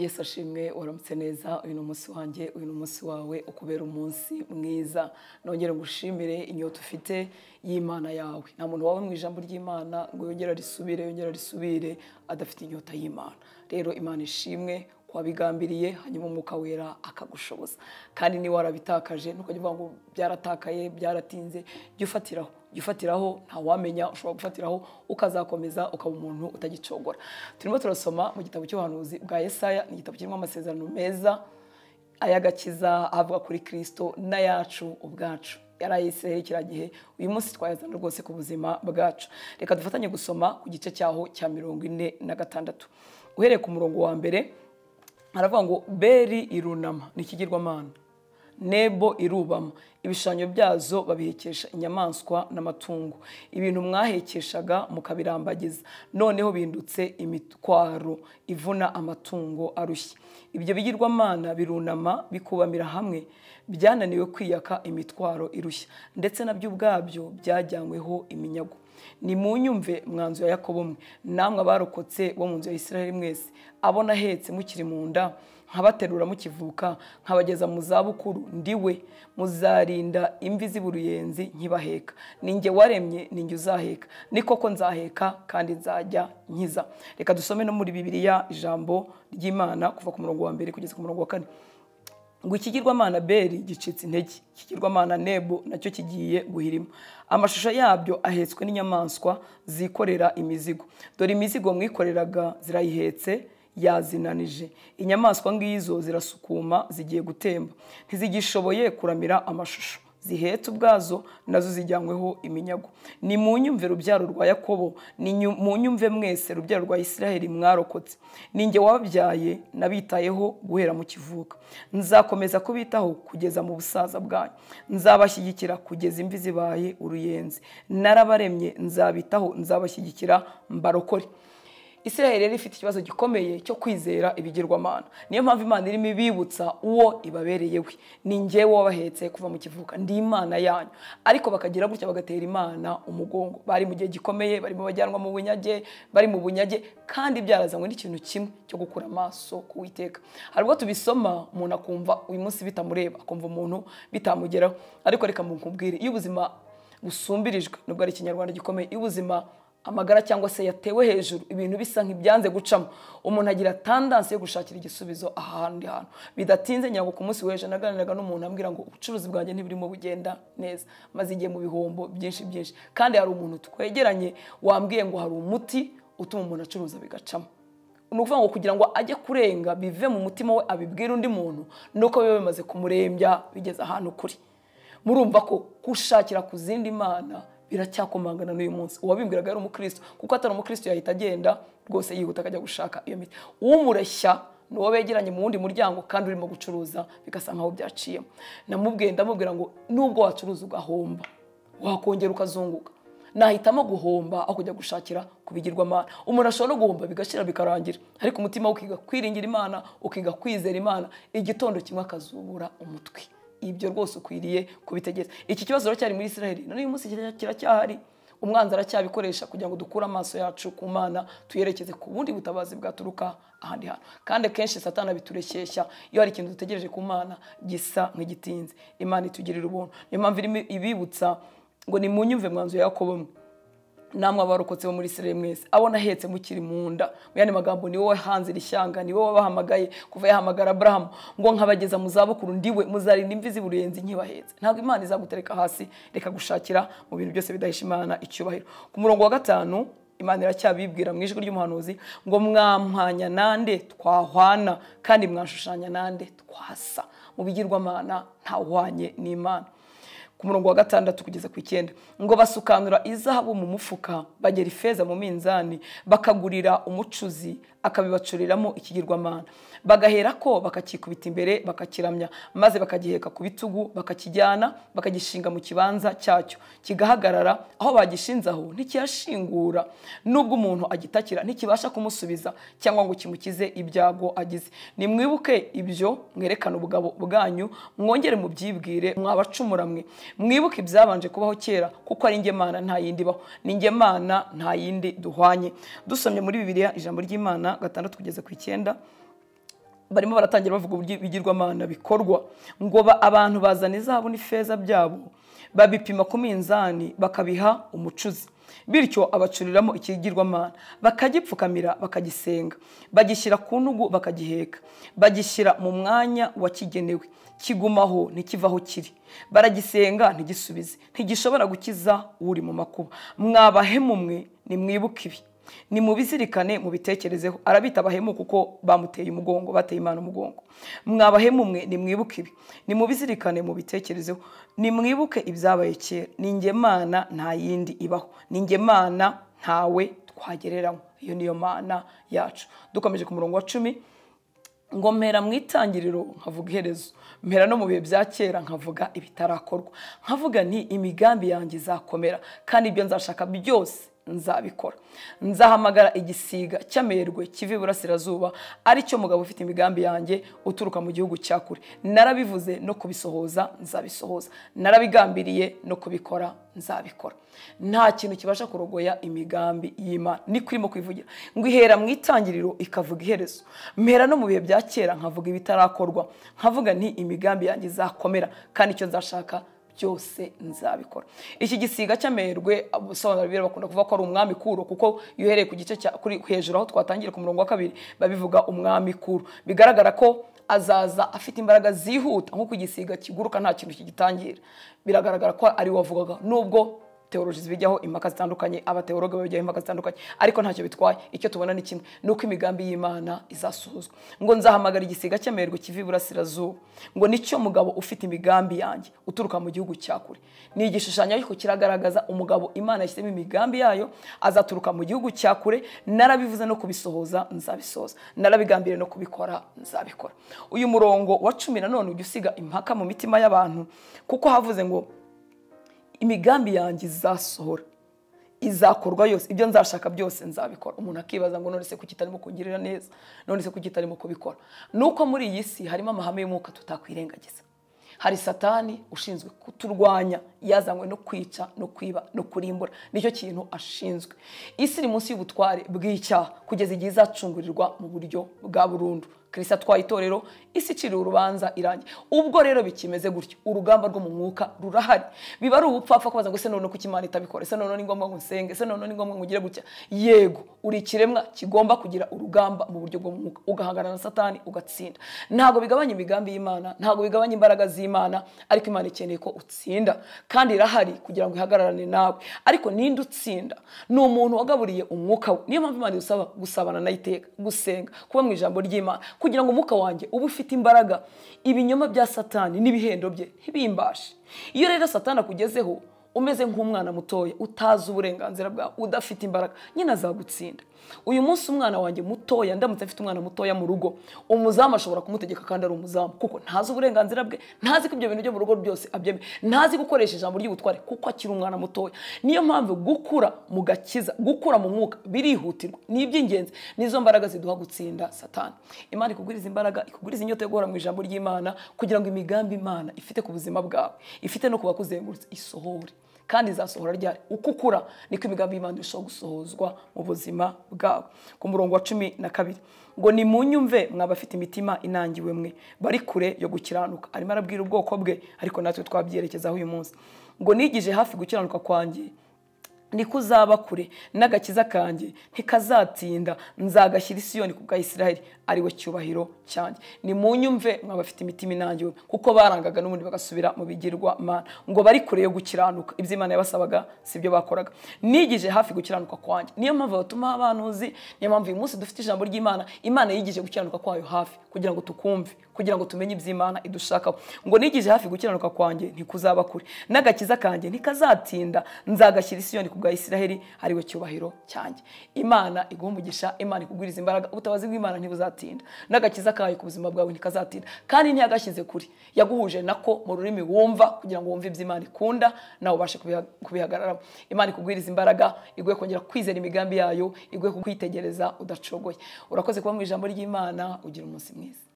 yesu ashimwe waramutse neza uyu ni umunsi wanjye uyu ni umunsi wawe ukubera umunsi mwiza nongere ngushimire inyota ufite y'imana yawe nta muntu waba mu ijambo ry'imana ngo yongere risubire yongere risubire adafite inyota y'imana rero imana ishimwe wabigambiriye hanyuma umwuka wera akagushoboza kandi niba warabitakaje ntukajya uvuga ngo byaratakaye byaratinze jya ufatiraho jya ufatiraho ntawamenya ushobora gufatiraho ukazakomeza ukaba umuntu utagicogora turimo turasoma mu gitabo cy'ubuhanuzi bwa Yesaya ni igitabo kirimo amasezerano meza ay'agakiza avuga kuri kirisito n'ayacu ubwacu yari ayisiraye kiriya gihe uyu munsi twayazana rwose ku buzima bwacu reka dufatanye gusoma ku gice cyaho cya mirongo ine na gatandatu uhereye ku murongo wa mbere haravuga ngo beri irunama ni ikigirwamana nebo irubama ibishushanyo byazo babihekesha inyamaswa n'amatungo ibintu mwahekeshaga mukabirambagiza noneho bindutse imitwaro ivuna amatungo arushye ibyo bigirwamana birunama bikubamira hamwe byananiwe kwiyaka imitwaro irushya ndetse nabyo ubwabyo byajyanyweho iminyago ni mu mwanzu ya yakobo mwe namwe abarokotse bo mu nzu ya israel mwese abona ahetse mukiri mu nda nkabaterura mukivuka nkabageza mu zabukuru ndiwe muzarinda imvi z'uburuyenzi nkibaheka ninjye waremye ninjye uzaheka ni koko nzaheka kandi nzajya nkiza reka dusome no muri bibiriya ijambo ry'imana kuva ku murongo wa mbere kugeza ku murongo wa kane ngo ikigirwamana beri gicitse intege ikigirwamana nebo nacyo kigiye guhirima amashusho yabyo ahetswe n'inyamaswa zikorera imizigo dore imizigo mwikoreraga zirayihetse yazinanije inyamaswa ngizo zirasukuma zigiye gutemba ntizigishoboye kuramira amashusho zihetse ubwazo nazo zijyanyweho iminyago ni mu nyumve rubyaro rwa yakobo ni mu nyumve mwese rubyaro rwa isiraheli mwarokotse ninjye wabyaye nabitayeho guhera mu kivuka nzakomeza kubitaho kugeza mu busaza bwanyu nzabashyigikira kugeza imvi zibaye uruyenzi narabaremye nzabitaho nzabashyigikira mbarokore Israel yari ifite ikibazo gikomeye cyo kwizera ibigirwamana niyo mpamvu imana irimo ibibutsa uwo ibabereye we ni njye wabahetse kuva mu kivuka ndi imana yanyu ariko bakagira gutya bagatera imana umugongo bari mu gihe gikomeye barimo bajyanwa mu bunyage bari mu bunyage kandi byarazanywe n'ikintu kimwe cyo gukura amaso ku witeka hari ubwo tubisoma umuntu akumva uyu munsi bitamureba akumva umuntu bitamugeraho ariko reka mukubwire iyo ubuzima busumbirijwe nubwo ari ikinyarwanda gikomeye iyo ubuzima amagara cyangwa se yatewe hejuru ibintu bisa nk'ibyanze gucamo umuntu agira tandansi yo gushakira igisubizo ahandi hantu bidatinze nyago ku munsi w'ejo naganiraga n'umuntu ambwira ngo ubucuruzi bwanjye ntiburimo bugenda neza maze igihe mu bihombo byinshi byinshi kandi hari umuntu twegeranye wambwiye ngo hari umuti utuma umuntu acuruza bigacamo ni ukuvuga ngo kugira ngo ajye kurenga bive mu mutima we abibwira undi muntu nuko biba bimaze kumurembya bigeze ahantu kuri murumva ko gushakira ku zindi mana biracyakomangana n'uyu munsi uwabimbwiraga yari umukristo kuko atari umukristo yahita agenda rwose yihuta akajya gushaka iyo miti umureshya ni uwo begeranye mu wundi muryango kandi urimo gucuruza bigasa nkaho byaciyemo namubwiye ndamubwira ngo nubwo wacuruza ugahomba wakongera ukazunguka nahitamo guhomba aho kujya gushakira ku bigirwamana umuntu ashobora no guhomba bigashira bikarangira ariko umutima we ukiga kwiringira imana ukiga kwizera imana igitondo kimwe akazubura umutwe ibyo rwose ukwiriye kubitegereza iki kibazo cyari muri israel none uyu munsi kiracyahari umwanzi aracyabikoresha kugira ngo dukure amaso yacu ku mana tuyerekeze ku bundi butabazi bwaturuka ahandi hantu kandi kenshi satana biturekeshya iyo hari ikintu dutegereje ku mana gisa nk'igitinze imana itugirira ubuntu niyo mpamvu irimo ibibutsa ngo nimunyumve mwanzuro ya mwe namwe abarokotse bo muri sire mwese abona ahetse mukiri mu nda mu yandi magambo ni wowe hanze rishyanga ni wowe wabahamagaye kuva yahamagara aburahamu ngo nkabageza mu zabukuru ndiwe muzarinda imvi z'uburenzi nkibahetse ntabwo imana izagutereka hasi reka gushakira mu bintu byose bidahisha imana icyubahiro ku murongo wa gatanu imana iracyabibwira mu ijwi ry'umuhanuzi ngo mwamwanya nande twahwana kandi mwashushanya nande twasa mu bigirwamana ntawuhwanye n'imana ku murongo wa gatandatu kugeza ku icyenda ngo basukanura izahabu mu mufuka bagera ifeza mu minzani bakagurira umucuzi akabibacuriramo ikigirwamana bagahera ko bakakikubita imbere bakakiramya maze bakagiheka ku bitugu bakakijyana bakagishinga mu kibanza cyacyo kigahagarara aho bagishinze aho ntikiyashingura nubwo umuntu agitakira ntikibasha kumusubiza cyangwa ngo kimukize ibyago agize nimwibuke ibyo mwerekane ubugabo bwanyu mwongere mubyibwire mwabacumura mwe mwibuke ibyabanje kubaho kera kuko ari ingemana nta yindi ibaho ni ingemana nta yindi duhwanye dusomye muri bibiliya ijambo ry'imana gatandatu kugeza ku icyenda barimo baratangira bavuga uburyo ibigirwamana bikorwa ngo abantu bazana izabo n'ifeza byabo babipima ku minzani bakabiha umucuzi bityo abacuriramo ikigirwamana bakagipfukamira bakagisenga bagishyira ku ntugu bakagiheka bagishyira mu mwanya wakigenewe kigumaho ntikiva aho kiri baragisenga ntigisubize ntigishobora gukiza uri mu makuba mwabahemu mwe nimwibuke ibi ni mubizirikane mubitekerezeho arabita abahemu kuko bamuteye umugongo bateye imana umugongo mwabahemu mwe nimwibuke ibi nimubizirikane mubitekerezeho nimwibuke ibyabaye kera ni ngemana nta yindi ibaho ni mana ntawe twagereranywa iyo niyo mana yacu dukomeje ku murongo wa cumi ngo mpera mu itangiriro nkavuga iherezo mpera no mu bihe bya kera nkavuga ibitarakorwa nkavuga ni imigambi yanjye izakomera kandi ibyo nzashaka byose nzabikora nzahamagara igisiga cy'amerwe kiva iburasirazuba aricyo mugabo ufite imigambi yanjye uturuka mu gihugu cya kure narabivuze no kubisohoza nzabisohoza narabigambiriye no kubikora nzabikora nta kintu kibasha kurogoya imigambi y'imana niko urimo kwivugira ngo ihera mu itangiriro ikavuga iherezo mpera no mu bihe bya kera nkavuga ibitarakorwa nkavuga nti imigambi yanjye izakomera kandi icyo nzashaka byose nzabikora iki gisiga cy'amerwe abasobanura bibiri bakunda kuvuga ko ari umwami kuro kuko iyo ku gice cya kuri hejuru aho twatangira ku murongo wa kabiri babivuga umwami kuro bigaragara ko azaza afite imbaraga zihuta nk'uko igisiga kiguruka nta kintu kigitangira biragaragara ko ari we wavugaga nubwo teoroji zijyaho impaka zitandukanye abateoroge babijyaho impaka zitandukanye ariko ntacyo bitwaye icyo tubona ni kimwe ni uko imigambi y'imana izasohozwa ngo nzahamagara igisiga cy'amerwe kiva iburasirazuba ngo nicyo mugabo ufite imigambi yanjye uturuka mu gihugu cya kure ni igishushanyo ariko kiragaragaza umugabo imana yashyizemo imigambi yayo azaturuka mu gihugu cya kure narabivuze no kubisohoza nzabisoza narabigambire no kubikora nzabikora uyu murongo wa cumi nanone ujya usiga impaka mu mitima y'abantu kuko havuze ngo imigambi yanjye izasohora izakorwa yose ibyo nzashaka byose nzabikora umuntu akibaza ngo none se kuki itarimo kungirira neza none se kuki itarimo kubikora nuko muri iyi si harimo amahame y'umwuka tutakwirengagiza hari satani ushinzwe kuturwanya yazanywe no kwica no kwiba no kurimbura nicyo kintu ashinzwe isi iri munsi y'ubutware bw'icyaha kugeza igihe izacungurirwa mu buryo bwa burundu kirisi atwaye itorero isi ikiri urubanza irangi ubwo rero bikimeze gutyo urugamba rwo mu mwuka rurahari biba ari ubupfapfa kubaza ngo se none kuko imana itabikora se none ni ngombwa ngo nsenge se none ni ngombwa ngo ugire gutya yego uri ikiremwa kigomba kugira urugamba mu buryo bwo mu mwuka ugahangana na satani ugatsinda ntabwo bigabanya imigambi y'imana ntabwo bigabanya imbaraga z'imana ariko imana ikeneye ko utsinda kandi irahari kugira ngo ihagararane nawe ariko ninde utsinda ni umuntu wagaburiye umwuka we niyo mpamvu imana idusaba gusabana nayo iteka gusenga kuba mu ijambo ry'imana kugira ngo umwuka wanjye uba ufite imbaraga ibinyoma bya satani n'ibihendo bye ntibimbashe iyo rero satani akugezeho umeze nk'umwana mutoya utazi uburenganzira bwawe udafite imbaraga nyine azagutsinda uyu munsi umwana wanjye mutoya ndamutse afite umwana mutoya mu rugo umuzamu ashobora kumutegeka kandi ari umuzamu kuko ntazi uburenganzira bwe ntazi ko ibyo bintu byo mu rugo byose abyemeye ntazi gukoresha ijambo ry'ubutware kuko akiri umwana mutoya niyo mpamvu gukura mu gakiza gukura mu mwuka birihutirwa ni iby'ingenzi nizo mbaraga ziduha gutsinda satani imana ikuguriza imbaraga ikuguriza inyota yo guhora mu ijambo ry'imana kugira ngo imigambi imana ifite ku buzima bwawe ifite no kuba kubakuzengurutse isohore kandi izasohora ryari uko ukura niko imigambi y'imana irushaho gusohozwa mu buzima bwawe ku murongo wa cumi na kabiri ngo ni mu mwabafite imitima inangiwe mwe bari kure yo gukiranuka arimo arabwira ubwoko bwe ariko natwe twabyerekezaho uyu munsi ngo nigije hafi gukiranuka kwangiye niko uzaba kure n'agakiza kanjye ntikazatinda nzagashyira isiyoni ku bwa Isiraheli ari cyubahiro cyanjye ni mu nyumve mwa bafite imitima inangiwe kuko barangaga n'ubundi bagasubira mu bigirwa mana ngo bari kure yo gukiranuka ibyo imana yabasabaga si ibyo bakoraga nigije hafi gukiranuka kwanjye niyo mpamvu batuma abanuzi niyo mpamvu uyu munsi dufite ijambo ry'imana imana yigije gukiranuka kwayo hafi kugira ngo tukumve kugira ngo tumenye iby'imana idushakaho ngo nigije hafi gukiranuka kwanjye ntikuzaba kure n'agakiza kanjye ntikazatinda nzagashyira yoni ku bwa isiraheli hariwe cyubahiro cyanjye imana iguha umugisha imana ikugwiriza imbaraga ubutabazi bw'imana ntibuzatinda n'agakiza kayo ku buzima bwawe ntikazatinda kandi ntiyagashyize kuri yaguhuje nako mu rurimi wumva kugira ngo wumve ibyo imana ikunda nawe ubashe kubihagararamo imana ikugwiriza imbaraga iguhe kongera kwizera imigambi yayo iguhe kukwitegereza udacogoye urakoze kuba mu ijambo ry'imana ugira umunsi mwiza